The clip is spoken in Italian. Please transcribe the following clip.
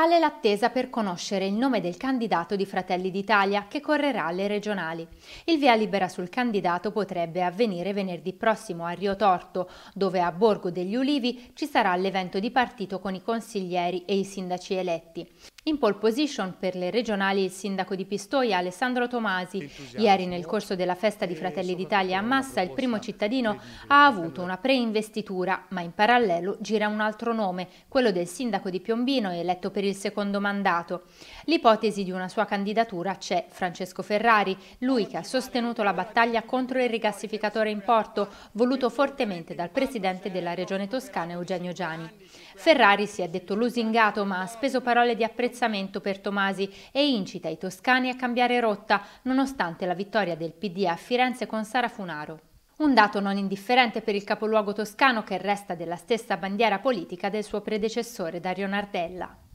Sale l'attesa per conoscere il nome del candidato di Fratelli d'Italia che correrà alle regionali. Il via libera sul candidato potrebbe avvenire venerdì prossimo a Rio Torto, dove a Borgo degli Ulivi ci sarà l'evento di partito con i consiglieri e i sindaci eletti. In pole position per le regionali il sindaco di Pistoia Alessandro Tomasi. Ieri nel corso della festa di eh, Fratelli d'Italia a Massa il primo cittadino ha avuto una pre-investitura, ma in parallelo gira un altro nome, quello del sindaco di Piombino eletto per il secondo mandato. L'ipotesi di una sua candidatura c'è Francesco Ferrari, lui che ha sostenuto la battaglia contro il rigassificatore in porto, voluto fortemente dal presidente della regione toscana Eugenio Giani. Ferrari si è detto lusingato ma ha speso parole di apprezzamento apprezzamento per Tomasi e incita i toscani a cambiare rotta nonostante la vittoria del PD a Firenze con Sara Funaro. Un dato non indifferente per il capoluogo toscano che resta della stessa bandiera politica del suo predecessore Dario Nardella.